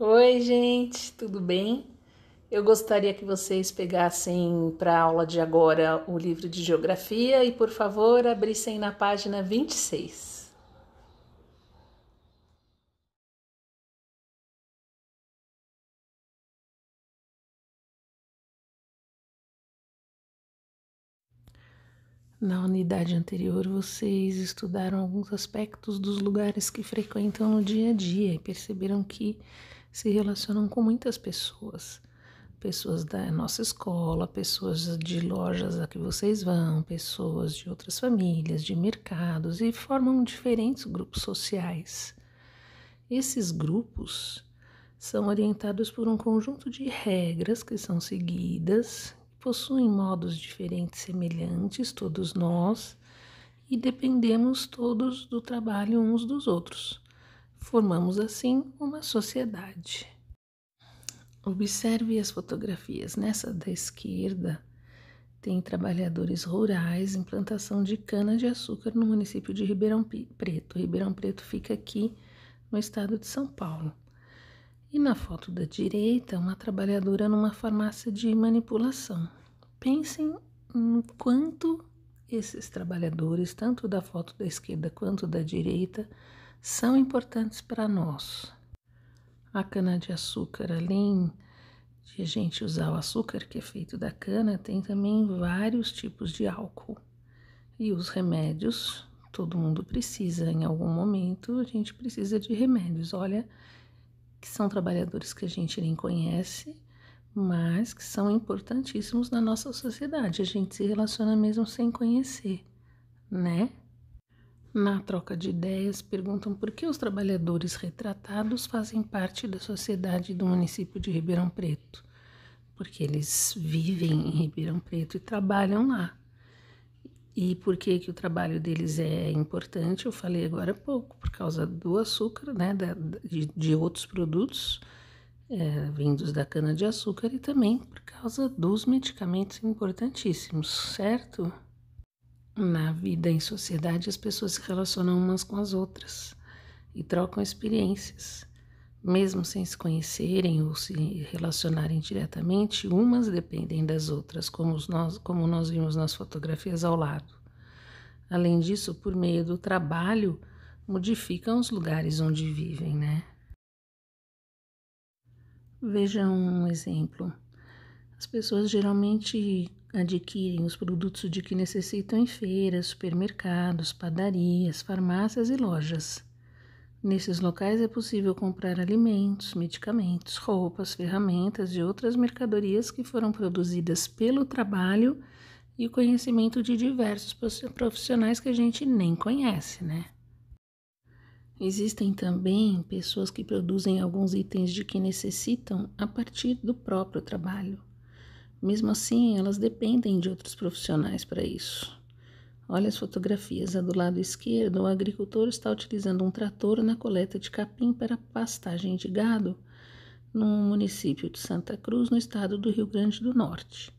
Oi, gente, tudo bem? Eu gostaria que vocês pegassem para a aula de agora o livro de geografia e, por favor, abrissem na página 26. Na unidade anterior, vocês estudaram alguns aspectos dos lugares que frequentam no dia a dia e perceberam que se relacionam com muitas pessoas. Pessoas da nossa escola, pessoas de lojas a que vocês vão, pessoas de outras famílias, de mercados e formam diferentes grupos sociais. Esses grupos são orientados por um conjunto de regras que são seguidas, possuem modos diferentes semelhantes, todos nós, e dependemos todos do trabalho uns dos outros. Formamos assim uma sociedade. Observe as fotografias. Nessa da esquerda, tem trabalhadores rurais em plantação de cana-de-açúcar no município de Ribeirão Preto. Ribeirão Preto fica aqui no estado de São Paulo. E na foto da direita, uma trabalhadora numa farmácia de manipulação. Pensem em quanto esses trabalhadores, tanto da foto da esquerda quanto da direita, são importantes para nós. A cana-de-açúcar, além de a gente usar o açúcar que é feito da cana, tem também vários tipos de álcool. E os remédios, todo mundo precisa, em algum momento a gente precisa de remédios. Olha, que são trabalhadores que a gente nem conhece, mas que são importantíssimos na nossa sociedade. A gente se relaciona mesmo sem conhecer, né? Na troca de ideias, perguntam por que os trabalhadores retratados fazem parte da sociedade do município de Ribeirão Preto. Porque eles vivem em Ribeirão Preto e trabalham lá. E por que, que o trabalho deles é importante? Eu falei agora há pouco, por causa do açúcar, né, da, de, de, outros produtos é, vindos da cana-de-açúcar e também por causa dos medicamentos importantíssimos, certo? na vida em sociedade as pessoas se relacionam umas com as outras e trocam experiências, mesmo sem se conhecerem ou se relacionarem diretamente, umas dependem das outras, como nós, como nós vimos nas fotografias ao lado. Além disso, por meio do trabalho, modificam os lugares onde vivem, né? Veja um exemplo. As pessoas geralmente adquirem os produtos de que necessitam em feiras, supermercados, padarias, farmácias e lojas. Nesses locais é possível comprar alimentos, medicamentos, roupas, ferramentas e outras mercadorias que foram produzidas pelo trabalho e o conhecimento de diversos profissionais que a gente nem conhece, né? Existem também pessoas que produzem alguns itens de que necessitam a partir do próprio trabalho. Mesmo assim, elas dependem de outros profissionais para isso. Olha as fotografias. A do lado esquerdo, o agricultor está utilizando um trator na coleta de capim para pastagem de gado no município de Santa Cruz, no estado do Rio Grande do Norte.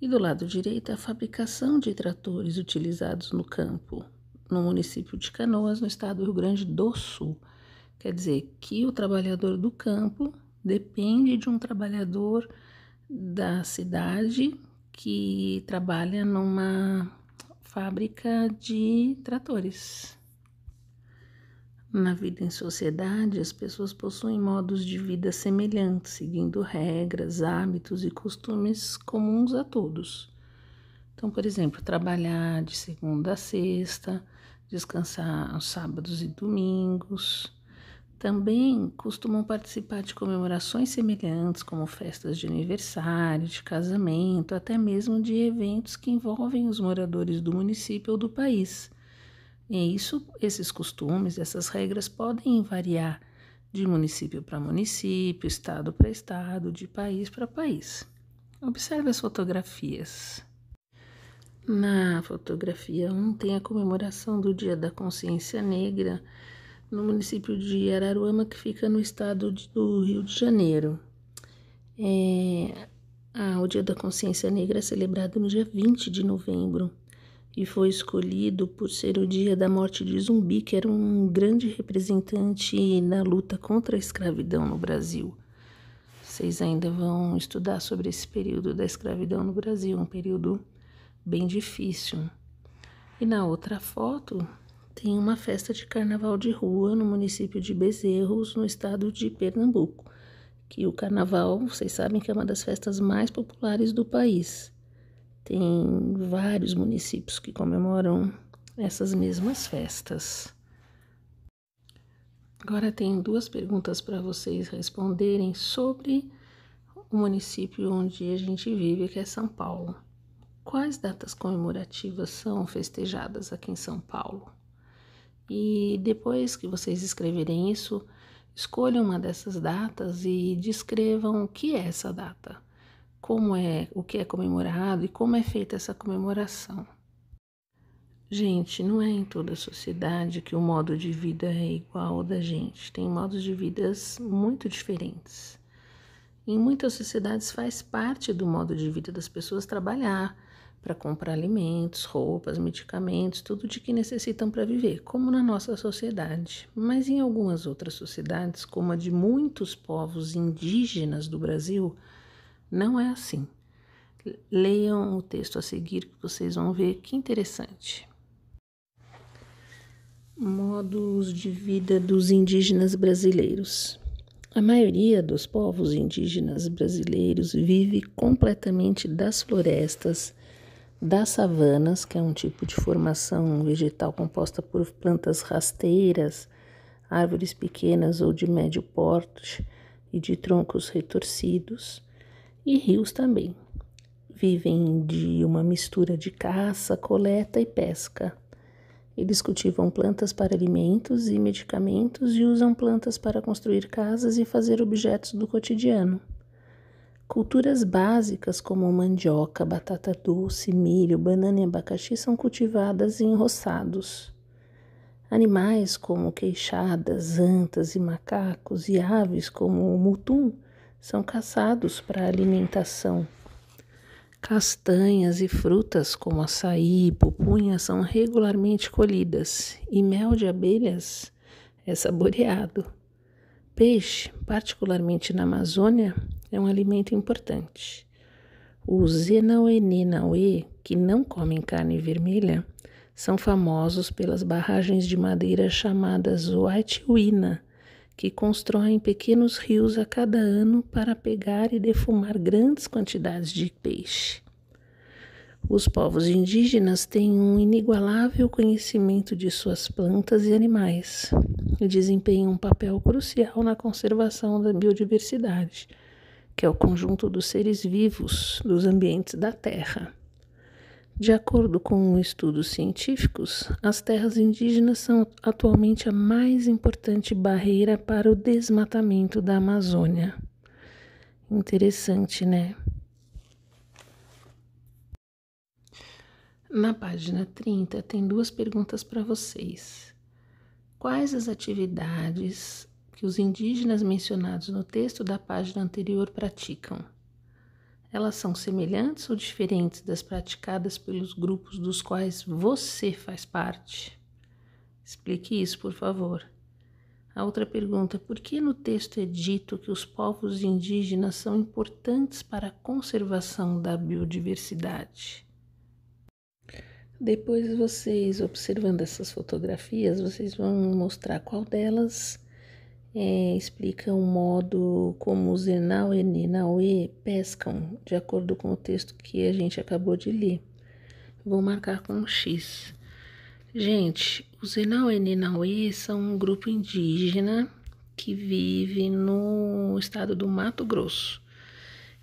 E do lado direito, a fabricação de tratores utilizados no campo, no município de Canoas, no estado do Rio Grande do Sul. Quer dizer que o trabalhador do campo depende de um trabalhador da cidade que trabalha numa fábrica de tratores. Na vida em sociedade, as pessoas possuem modos de vida semelhantes, seguindo regras, hábitos e costumes comuns a todos. Então, por exemplo, trabalhar de segunda a sexta, descansar aos sábados e domingos, também costumam participar de comemorações semelhantes, como festas de aniversário, de casamento, até mesmo de eventos que envolvem os moradores do município ou do país. E isso, esses costumes, essas regras podem variar de município para município, estado para estado, de país para país. Observe as fotografias. Na fotografia 1 tem a comemoração do Dia da Consciência Negra no município de Araruama, que fica no estado de, do Rio de Janeiro. É, ah, o Dia da Consciência Negra é celebrado no dia 20 de novembro e foi escolhido por ser o dia da morte de Zumbi, que era um grande representante na luta contra a escravidão no Brasil. Vocês ainda vão estudar sobre esse período da escravidão no Brasil, um período bem difícil. E na outra foto, tem uma festa de carnaval de rua no município de Bezerros, no estado de Pernambuco. Que o carnaval, vocês sabem que é uma das festas mais populares do país. Tem vários municípios que comemoram essas mesmas festas. Agora tem duas perguntas para vocês responderem sobre o município onde a gente vive, que é São Paulo. Quais datas comemorativas são festejadas aqui em São Paulo? E depois que vocês escreverem isso, escolham uma dessas datas e descrevam o que é essa data, como é, o que é comemorado e como é feita essa comemoração. Gente, não é em toda a sociedade que o modo de vida é igual ao da gente. Tem modos de vidas muito diferentes. Em muitas sociedades faz parte do modo de vida das pessoas trabalhar, para comprar alimentos, roupas, medicamentos, tudo de que necessitam para viver, como na nossa sociedade. Mas em algumas outras sociedades, como a de muitos povos indígenas do Brasil, não é assim. Leiam o texto a seguir que vocês vão ver que interessante. Modos de vida dos indígenas brasileiros. A maioria dos povos indígenas brasileiros vive completamente das florestas das savanas, que é um tipo de formação vegetal composta por plantas rasteiras, árvores pequenas ou de médio porte e de troncos retorcidos, e rios também. Vivem de uma mistura de caça, coleta e pesca. Eles cultivam plantas para alimentos e medicamentos e usam plantas para construir casas e fazer objetos do cotidiano. Culturas básicas como mandioca, batata doce, milho, banana e abacaxi são cultivadas em roçados. Animais como queixadas, antas e macacos e aves como o mutum são caçados para alimentação. Castanhas e frutas como açaí e pupunha são regularmente colhidas e mel de abelhas é saboreado. Peixe, particularmente na Amazônia, é um alimento importante. Os Enauenenauê, que não comem carne vermelha, são famosos pelas barragens de madeira chamadas Watiuina, que constroem pequenos rios a cada ano para pegar e defumar grandes quantidades de peixe. Os povos indígenas têm um inigualável conhecimento de suas plantas e animais e desempenham um papel crucial na conservação da biodiversidade que é o conjunto dos seres vivos dos ambientes da Terra. De acordo com estudos científicos, as terras indígenas são atualmente a mais importante barreira para o desmatamento da Amazônia. Interessante, né? Na página 30 tem duas perguntas para vocês. Quais as atividades que os indígenas mencionados no texto da página anterior praticam. Elas são semelhantes ou diferentes das praticadas pelos grupos dos quais você faz parte? Explique isso, por favor. A outra pergunta: por que no texto é dito que os povos indígenas são importantes para a conservação da biodiversidade? Depois vocês observando essas fotografias, vocês vão mostrar qual delas é, explica o um modo como os Enau e Nenauê pescam, de acordo com o texto que a gente acabou de ler. Vou marcar com um X. Gente, os Enau e Nenauê são um grupo indígena que vive no estado do Mato Grosso.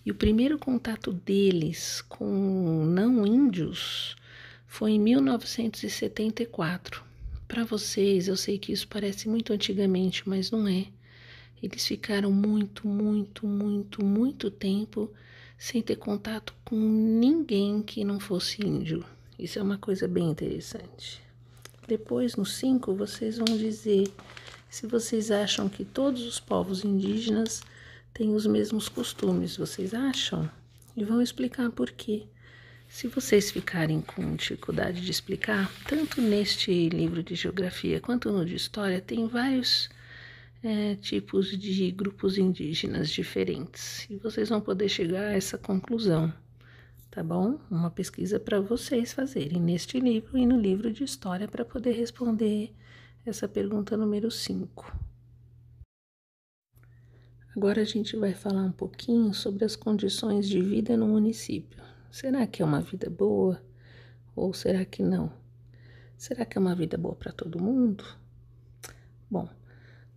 E o primeiro contato deles com não índios foi em 1974 para vocês, eu sei que isso parece muito antigamente, mas não é. Eles ficaram muito, muito, muito, muito tempo sem ter contato com ninguém que não fosse índio. Isso é uma coisa bem interessante. Depois, no 5, vocês vão dizer se vocês acham que todos os povos indígenas têm os mesmos costumes. Vocês acham? E vão explicar por quê. Se vocês ficarem com dificuldade de explicar, tanto neste livro de geografia quanto no de história, tem vários é, tipos de grupos indígenas diferentes e vocês vão poder chegar a essa conclusão, tá bom? Uma pesquisa para vocês fazerem neste livro e no livro de história para poder responder essa pergunta número 5. Agora a gente vai falar um pouquinho sobre as condições de vida no município. Será que é uma vida boa ou será que não? Será que é uma vida boa para todo mundo? Bom,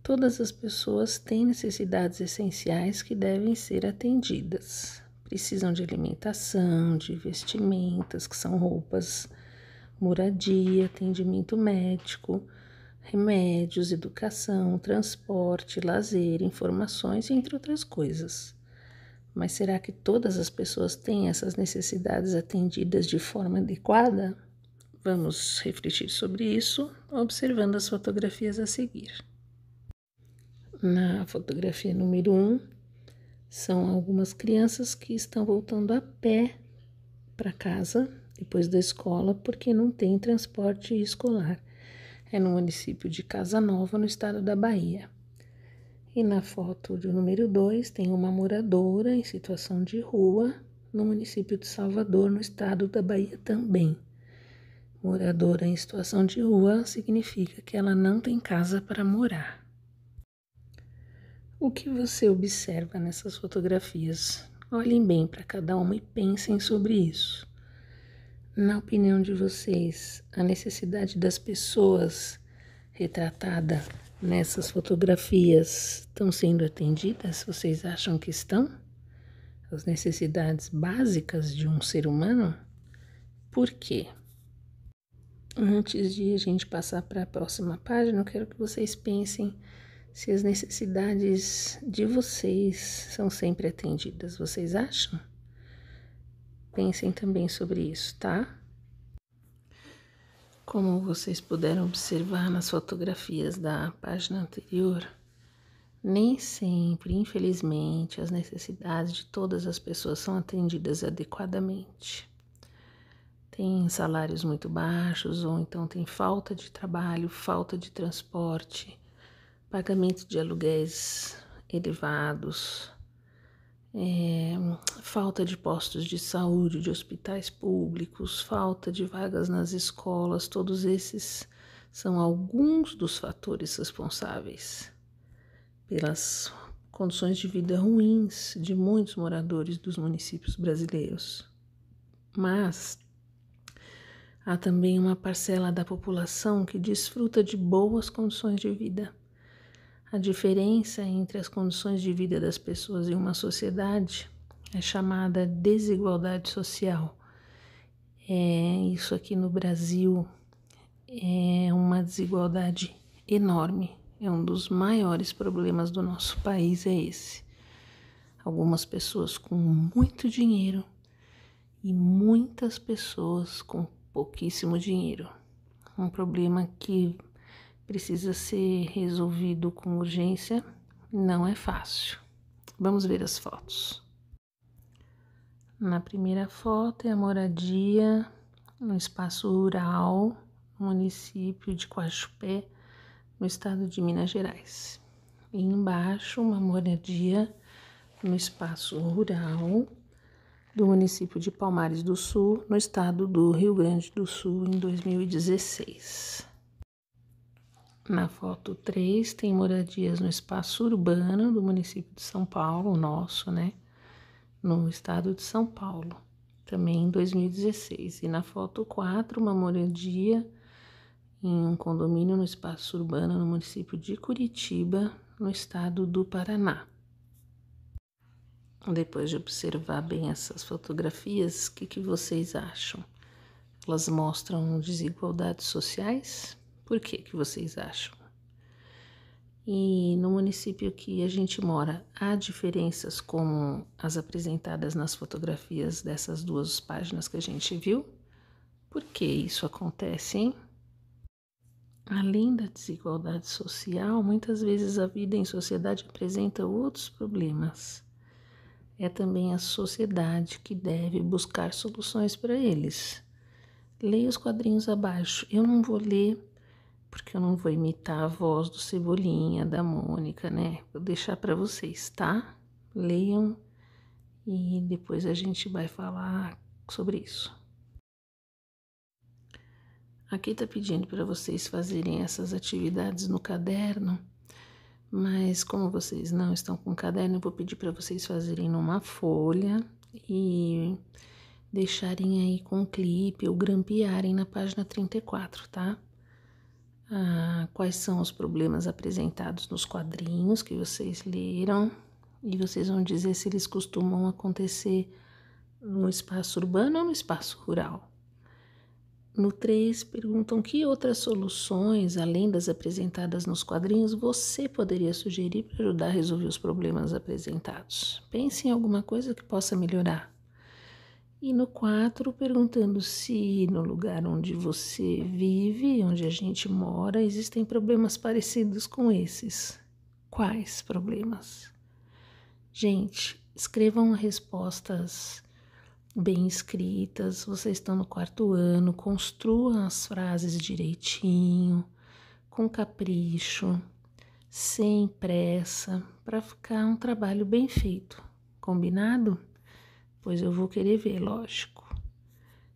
todas as pessoas têm necessidades essenciais que devem ser atendidas. Precisam de alimentação, de vestimentas, que são roupas, moradia, atendimento médico, remédios, educação, transporte, lazer, informações, entre outras coisas. Mas será que todas as pessoas têm essas necessidades atendidas de forma adequada? Vamos refletir sobre isso observando as fotografias a seguir. Na fotografia número 1, um, são algumas crianças que estão voltando a pé para casa depois da escola porque não tem transporte escolar. É no município de Casa Nova, no estado da Bahia. E na foto de número 2 tem uma moradora em situação de rua no município de Salvador, no estado da Bahia também. Moradora em situação de rua significa que ela não tem casa para morar. O que você observa nessas fotografias? Olhem bem para cada uma e pensem sobre isso. Na opinião de vocês, a necessidade das pessoas retratada nessas fotografias estão sendo atendidas? Vocês acham que estão? As necessidades básicas de um ser humano? Por quê? Antes de a gente passar para a próxima página, eu quero que vocês pensem se as necessidades de vocês são sempre atendidas. Vocês acham? Pensem também sobre isso, tá? Como vocês puderam observar nas fotografias da página anterior, nem sempre, infelizmente, as necessidades de todas as pessoas são atendidas adequadamente. Tem salários muito baixos, ou então tem falta de trabalho, falta de transporte, pagamento de aluguéis elevados, é, falta de postos de saúde, de hospitais públicos, falta de vagas nas escolas, todos esses são alguns dos fatores responsáveis pelas condições de vida ruins de muitos moradores dos municípios brasileiros. Mas há também uma parcela da população que desfruta de boas condições de vida a diferença entre as condições de vida das pessoas em uma sociedade é chamada desigualdade social. É, isso aqui no Brasil é uma desigualdade enorme. É um dos maiores problemas do nosso país é esse. Algumas pessoas com muito dinheiro e muitas pessoas com pouquíssimo dinheiro. Um problema que precisa ser resolvido com urgência, não é fácil. Vamos ver as fotos. Na primeira foto é a moradia no espaço rural, município de Coaxupé, no estado de Minas Gerais. E embaixo, uma moradia no espaço rural do município de Palmares do Sul, no estado do Rio Grande do Sul, em 2016. Na foto 3 tem moradias no espaço urbano do município de São Paulo, nosso, né? No estado de São Paulo, também em 2016. E na foto 4, uma moradia em um condomínio no espaço urbano no município de Curitiba, no estado do Paraná. Depois de observar bem essas fotografias, o que, que vocês acham? Elas mostram desigualdades sociais? Por que que vocês acham? E no município que a gente mora, há diferenças como as apresentadas nas fotografias dessas duas páginas que a gente viu? Por que isso acontece, hein? Além da desigualdade social, muitas vezes a vida em sociedade apresenta outros problemas. É também a sociedade que deve buscar soluções para eles. Leia os quadrinhos abaixo. Eu não vou ler porque eu não vou imitar a voz do Cebolinha, da Mônica, né? Vou deixar para vocês, tá? Leiam e depois a gente vai falar sobre isso. Aqui está pedindo para vocês fazerem essas atividades no caderno, mas como vocês não estão com caderno, eu vou pedir para vocês fazerem numa folha e deixarem aí com clipe ou grampearem na página 34, tá? ah, quais são os problemas apresentados nos quadrinhos que vocês leram e vocês vão dizer se eles costumam acontecer no espaço urbano ou no espaço rural. No 3, perguntam que outras soluções, além das apresentadas nos quadrinhos, você poderia sugerir para ajudar a resolver os problemas apresentados. Pense em alguma coisa que possa melhorar. E no 4, perguntando se no lugar onde você vive, onde a gente mora, existem problemas parecidos com esses. Quais problemas? Gente, escrevam respostas bem escritas. Vocês estão no quarto ano, construam as frases direitinho, com capricho, sem pressa, para ficar um trabalho bem feito. Combinado? pois eu vou querer ver, lógico.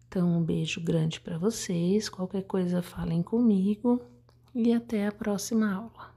Então, um beijo grande para vocês. Qualquer coisa, falem comigo e até a próxima aula.